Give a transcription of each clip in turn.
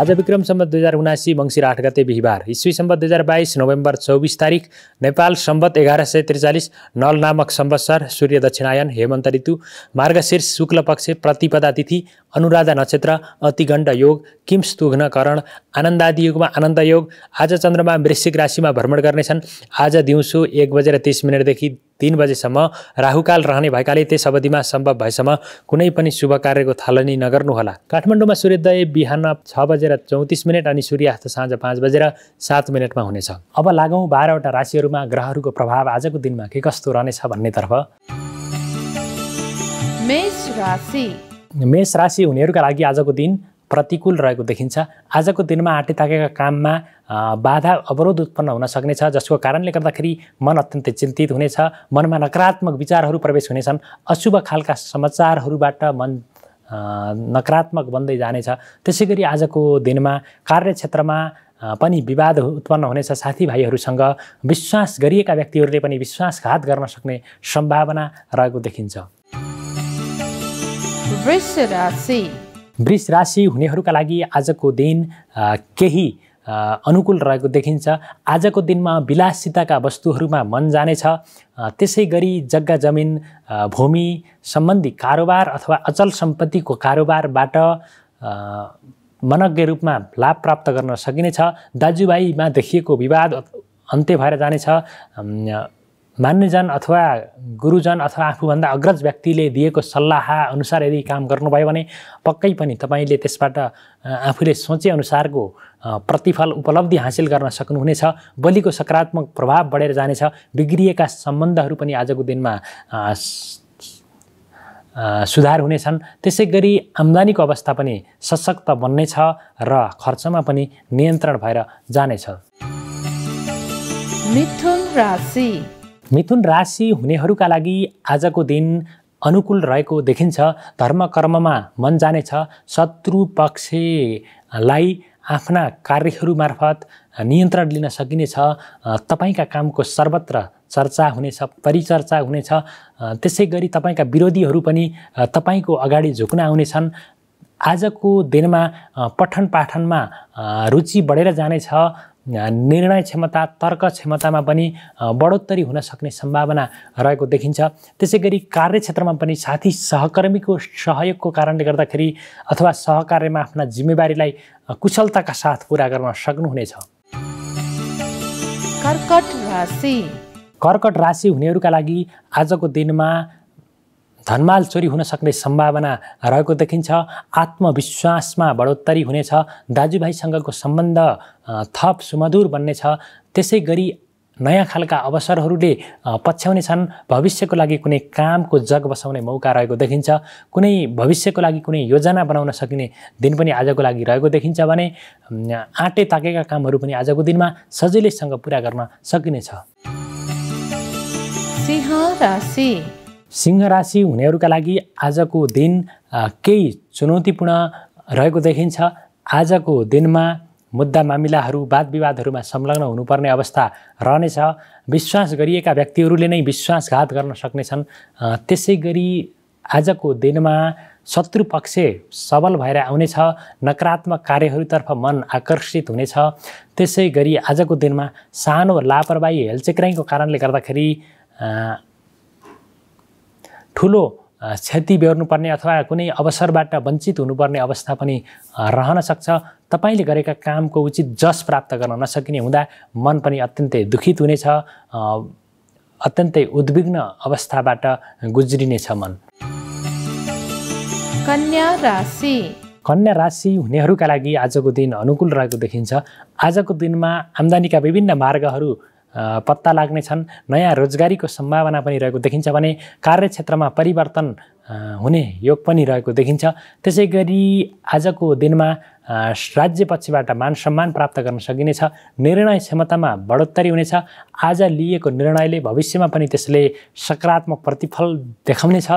आज विक्रम सम्बन्ध दुई हजार उनासी मङ्सिर आठ गते बिहिबार सम्बन्ध दुई हजार बाइस नोभेम्बर चौबिस तारिक नेपाल सम्बत एघार सय त्रिचालिस नल नामक सम्वत्सर सूर्य दक्षिणायन हेमन्त ऋतु मार्गशीर्ष शुक्ल पक्ष प्रतिपदा तिथि अनुराधा नक्षत्र अतिगण्ड योग किम्सुघ्नकरण आनन्दादि युगमा आनन्द योग आज चन्द्रमा वृश्चिक राशिमा भ्रमण गर्नेछन् आज दिउँसो एक बजेर तिस मिनटदेखि तिन बजेसम्म राहुकाल रहने भएकाले त्यस अवधिमा सम्भव भएसम्म कुनै पनि शुभ कार्यको थालनी नगर्नुहोला काठमाडौँमा सूर्योदय बिहान छ बजेर चौतिस मिनट अनि सूर्यास्त साँझ पाँच बजेर सात मिनटमा हुनेछ अब लागौँ बाह्रवटा राशिहरूमा ग्रहहरूको प्रभाव आजको दिनमा के कस्तो रहनेछ भन्नेतर्फ मेष राशि हुनेहरूका लागि आजको दिन प्रतिकूल रहेको देखिन्छ आजको दिनमा आँटे ताकेका काममा बाधा अवरोध उत्पन्न हुन सक्नेछ जसको कारणले गर्दाखेरि मन अत्यन्तै चिन्तित हुनेछ मनमा नकारात्मक विचारहरू प्रवेश हुनेछन् अशुभ खालका समाचारहरूबाट मन नकारात्मक बन्दै जानेछ त्यसै गरी आजको दिनमा कार्यक्षेत्रमा पनि विवाद उत्पन्न हुनेछ साथीभाइहरूसँग विश्वास गरिएका व्यक्तिहरूले पनि विश्वासघात गर्न सक्ने सम्भावना रहेको देखिन्छ वृष राशि हुनेहरूका लागि आजको दिन केही अनुकूल रहेको देखिन्छ आजको दिनमा विलासिताका वस्तुहरूमा मन जानेछ त्यसै गरी जग्गा जमिन भूमि सम्बन्धी कारोबार अथवा अचल सम्पत्तिको कारोबारबाट मनज्ञ रूपमा लाभ प्राप्त गर्न सकिनेछ दाजुभाइमा देखिएको विवाद अन्त्य भएर जानेछ मान्यजन अथवा गुरुजन अथवा आफूभन्दा अग्रज व्यक्तिले दिएको सल्लाह अनुसार यदि काम गर्नुभयो भने पक्कै पनि तपाईँले त्यसबाट आफूले सोचेअनुसारको प्रतिफल उपलब्धि हासिल गर्न सक्नुहुनेछ बलिको सकारात्मक प्रभाव बढेर जानेछ बिग्रिएका सम्बन्धहरू पनि आजको दिनमा सुधार हुनेछन् त्यसै गरी आम्दानीको अवस्था पनि सशक्त बन्नेछ र खर्चमा पनि नियन्त्रण भएर जानेछ मिथुन राशि मिथुन राशि हुनेहरूका लागि आजको दिन अनुकूल रहेको देखिन्छ धर्म कर्ममा मन जानेछ शत्रु पक्षलाई आफ्ना कार्यहरू मार्फत नियन्त्रण लिन सकिनेछ तपाईँका कामको सर्वत्र चर्चा हुनेछ परिचर्चा हुनेछ त्यसै गरी तपाईँका विरोधीहरू पनि तपाईँको अगाडि झुक्न आउनेछन् आजको दिनमा पठन पाठनमा रुचि बढेर जानेछ निर्णय क्षमता तर्क क्षमतामा पनि बढोत्तरी हुन सक्ने सम्भावना रहेको देखिन्छ त्यसै गरी कार्यक्षेत्रमा पनि साथी सहकर्मीको सहयोगको कारणले गर्दाखेरि अथवा सहकार्यमा आफ्ना जिम्मेवारीलाई कुशलताका साथ पुरा गर्न सक्नुहुनेछ कर्कट राशि कर्कट हुनेहरूका लागि आजको दिनमा धनमाल चोरी हुन सक्ने सम्भावना रहेको देखिन्छ आत्मविश्वासमा बढोत्तरी हुनेछ दाजुभाइसँगको सम्बन्ध थप सुमधुर बन्नेछ त्यसै गरी नयाँ खालका अवसरहरूले पछ्याउने छन् भविष्यको लागि कुनै कामको जग बसाउने मौका रहेको देखिन्छ कुनै भविष्यको लागि कुनै योजना बनाउन सकिने दिन पनि आजको लागि रहेको देखिन्छ भने आँटे ताकेका कामहरू पनि आजको दिनमा सजिलैसँग पुरा गर्न सकिनेछ सिंह राशि हुनेहरूका लागि आजको दिन केही चुनौतीपूर्ण रहेको देखिन्छ आजको दिनमा मुद्दा मामिलाहरू वाद विवादहरूमा संलग्न हुनुपर्ने अवस्था रहनेछ विश्वास गरिएका व्यक्तिहरूले नै विश्वासघात गर्न सक्नेछन् त्यसै गरी आजको दिनमा शत्रु पक्ष सबल भएर आउनेछ नकारात्मक कार्यहरूतर्फ मन आकर्षित हुनेछ त्यसै गरी आजको दिनमा सानो लापरवाही हेलचेक्राइको कारणले गर्दाखेरि ठुलो क्षति बेहोर्नुपर्ने अथवा कुनै अवसरबाट वञ्चित हुनुपर्ने अवस्था पनि रहन सक्छ तपाईँले गरेका कामको उचित जस प्राप्त गर्न नसकिने हुँदा मन पनि अत्यन्तै दुखित हुनेछ अत्यन्तै उद्विग्न अवस्थाबाट गुज्रिनेछ मन कन्या राशि कन्या राशि हुनेहरूका लागि आजको दिन अनुकूल रहेको देखिन्छ आजको दिनमा आम्दानीका विभिन्न मार्गहरू पत्ता लाग्ने छन् नयाँ रोजगारीको सम्भावना पनि रहेको देखिन्छ भने कार्यक्षेत्रमा परिवर्तन हुने योग पनि रहेको देखिन्छ त्यसै गरी आजको दिनमा राज्य पक्षबाट मान सम्मान प्राप्त गर्न सकिनेछ निर्णय क्षमतामा बढोत्तरी हुनेछ आज लिएको निर्णयले भविष्यमा पनि त्यसले सकारात्मक प्रतिफल देखाउनेछ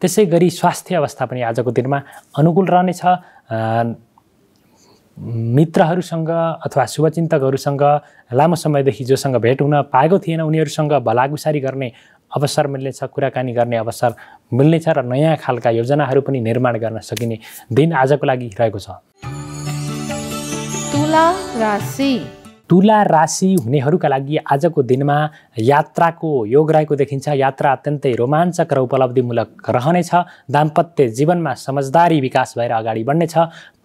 त्यसै गरी स्वास्थ्य अवस्था पनि आजको दिनमा अनुकूल रहनेछ मित्रहरूसँग अथवा शुभचिन्तकहरूसँग लामो समयदेखि जोसँग भेट हुन पाएको थिएन उनीहरूसँग भलागुसारी गर्ने अवसर मिल्नेछ कुराकानी गर्ने अवसर मिल्नेछ र नयाँ खालका योजनाहरू पनि निर्माण गर्न सकिने दिन आजको लागि रहेको छ तुला राशि तुला राशि हुनेहरूका लागि आजको दिनमा यात्राको योग रहेको देखिन्छ यात्रा अत्यन्तै रोमाञ्चक र उपलब्धिमूलक रहनेछ दाम्पत्य जीवनमा समझदारी विकास भएर अगाडि बढ्नेछ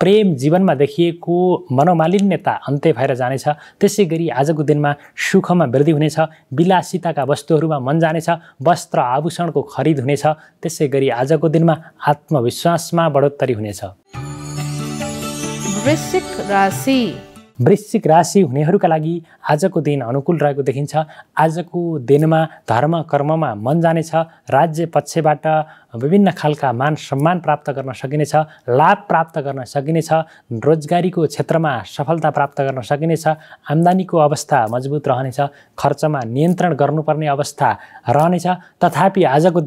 प्रेम जीवनमा देखिएको मनोमालिन्यता अन्त्य भएर जानेछ त्यसै गरी आजको दिनमा सुखमा वृद्धि हुनेछ विलासिताका वस्तुहरूमा मन जानेछ वस्त्र आभूषणको खरिद हुनेछ त्यसै गरी आजको दिनमा आत्मविश्वासमा बढोत्तरी हुनेछ वृश्चिक राशि हुनेहरूका लागि आजको दिन अनुकूल रहेको देखिन्छ आजको दिनमा धर्म कर्ममा मन जानेछ राज्य पक्षबाट विभिन्न खालका मान सम्मान प्राप्त गर्न सकिनेछ लाभ प्राप्त गर्न सकिनेछ रोजगारीको क्षेत्रमा सफलता प्राप्त गर्न सकिनेछ आम्दानीको अवस्था मजबुत रहनेछ खर्चमा नियन्त्रण गर्नुपर्ने अवस्था रहनेछ तथापि आजको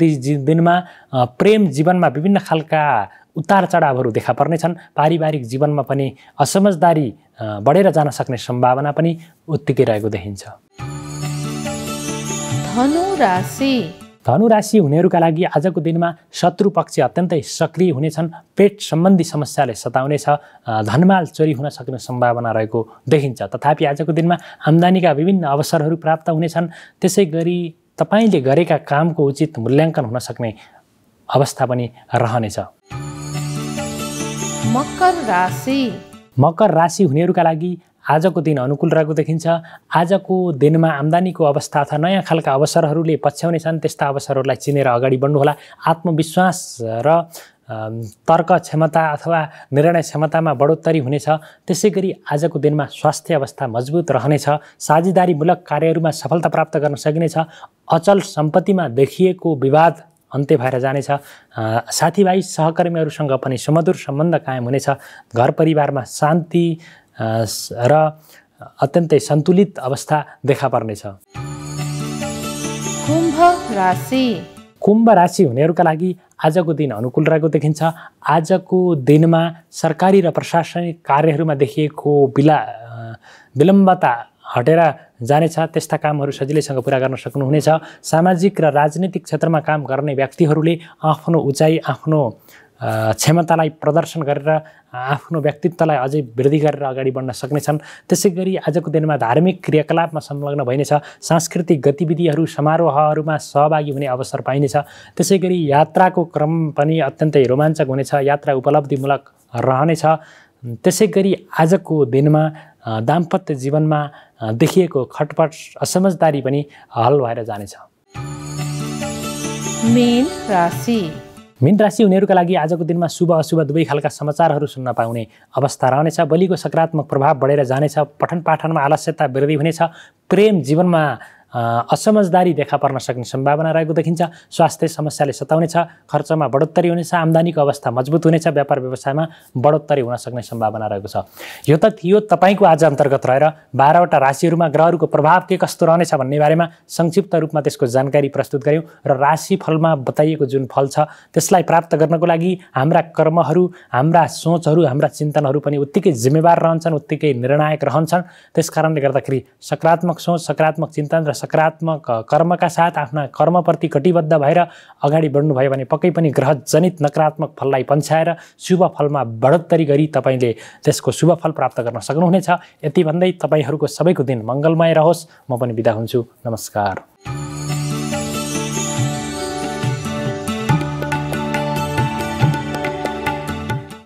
दिनमा प्रेम जीवनमा विभिन्न खालका उतार चढावहरू देखा पर्नेछन् पारिवारिक जीवनमा पनि असमझदारी बढेर जान सक्ने सम्भावना पनि उत्तिकै रहेको देखिन्छ धनु राशि धनु राशि हुनेहरूका लागि आजको दिनमा शत्रु पक्ष अत्यन्तै सक्रिय हुनेछन् पेट सम्बन्धी समस्याले सताउनेछ धनमाल चोरी हुन सक्ने सम्भावना रहेको देखिन्छ तथापि आजको दिनमा आम्दानीका विभिन्न अवसरहरू प्राप्त हुनेछन् त्यसै गरी तपाईँले गरेका कामको उचित मूल्याङ्कन हुन सक्ने अवस्था पनि रहनेछ मकर राशि मकर राशि हुनेहरूका लागि आजको दिन अनुकूल रहेको देखिन्छ आजको दिनमा आम्दानीको अवस्था अथवा नयाँ खालका अवसरहरूले पछ्याउने छन् त्यस्ता अवसरहरूलाई चिनेर अगाडि बढ्नुहोला आत्मविश्वास र तर्क क्षमता अथवा निर्णय क्षमतामा बढोत्तरी हुनेछ त्यसै गरी आजको दिनमा स्वास्थ्य अवस्था मजबुत रहनेछ साझेदारीमूलक कार्यहरूमा सफलता प्राप्त गर्न सकिनेछ अचल सम्पत्तिमा देखिएको विवाद अन्त्य भएर जानेछ साथीभाइ सहकर्मीहरूसँग पनि सुमधुर सम्बन्ध कायम हुनेछ घर परिवारमा शान्ति र अत्यन्तै सन्तुलित अवस्था देखा पर्नेछ कुम्भ राशि कुम्भ राशि हुनेहरूका लागि आजको दिन अनुकूल रहेको देखिन्छ आजको दिनमा सरकारी र प्रशासनिक कार्यहरूमा देखिएको बिला विलम्बता हटेर जानेछ त्यस्ता कामहरू सजिलैसँग पुरा गर्न सक्नुहुनेछ सामाजिक र राजनीतिक क्षेत्रमा काम गर्ने व्यक्तिहरूले आफ्नो उचाइ आफ्नो क्षमतालाई प्रदर्शन गरेर आफ्नो व्यक्तित्वलाई अझै वृद्धि गरेर अगाडि बढ्न सक्नेछन् त्यसै गरी आजको दिनमा धार्मिक क्रियाकलापमा संलग्न भइनेछ सांस्कृतिक गतिविधिहरू समारोहहरूमा सहभागी हुने अवसर पाइनेछ त्यसै गरी यात्राको क्रम पनि अत्यन्तै रोमाञ्चक हुनेछ यात्रा उपलब्धिमूलक रहनेछ त्यसै गरी आजको दिनमा दाम्पत्य जीवनमा देखिएको खटपट असमझदारी पनि हल भएर जानेछ मेन राशि मिन राशि हुनेहरूका लागि आजको दिनमा शुभ अशुभ दुवै खालका समाचारहरू सुन्न पाउने अवस्था रहनेछ बलिको सकारात्मक प्रभाव बढेर जानेछ पठन पाठनमा आलस्यता वृद्धि हुनेछ प्रेम जीवनमा असमझदारी देखा पर्न सक्ने सम्भावना रहेको देखिन्छ स्वास्थ्य समस्याले सताउनेछ खर्चमा बढोत्तरी हुनेछ आम्दानीको अवस्था मजबुत हुनेछ व्यापार व्यवसायमा बढोत्तरी हुन सक्ने सम्भावना रहेको छ यो त थियो तपाईँको आज अन्तर्गत रहेर बाह्रवटा राशिहरूमा ग्रहहरूको प्रभाव के कस्तो रहनेछ भन्ने बारेमा संक्षिप्त रूपमा त्यसको जानकारी प्रस्तुत गऱ्यौँ र राशिफलमा बताइएको जुन फल छ त्यसलाई प्राप्त गर्नको लागि हाम्रा कर्महरू हाम्रा सोचहरू हाम्रा चिन्तनहरू पनि उत्तिकै जिम्मेवार रहन्छन् उत्तिकै निर्णायक रहन्छन् त्यस कारणले गर्दाखेरि सकारात्मक सोच सकारात्मक चिन्तन र सकारात्मक कर्मका साथ आफ्ना कर्मप्रति कटिबद्ध भएर अगाडि बढ्नुभयो भने पक्कै पनि ग्रह जनित नकारात्मक फललाई पन्छाएर शुभ फलमा बढोत्तरी गरी तपाईँले त्यसको शुभ फल प्राप्त गर्न सक्नुहुनेछ यति भन्दै तपाईँहरूको सबैको दिन मङ्गलमय रहोस् म पनि बिदा हुन्छु नमस्कार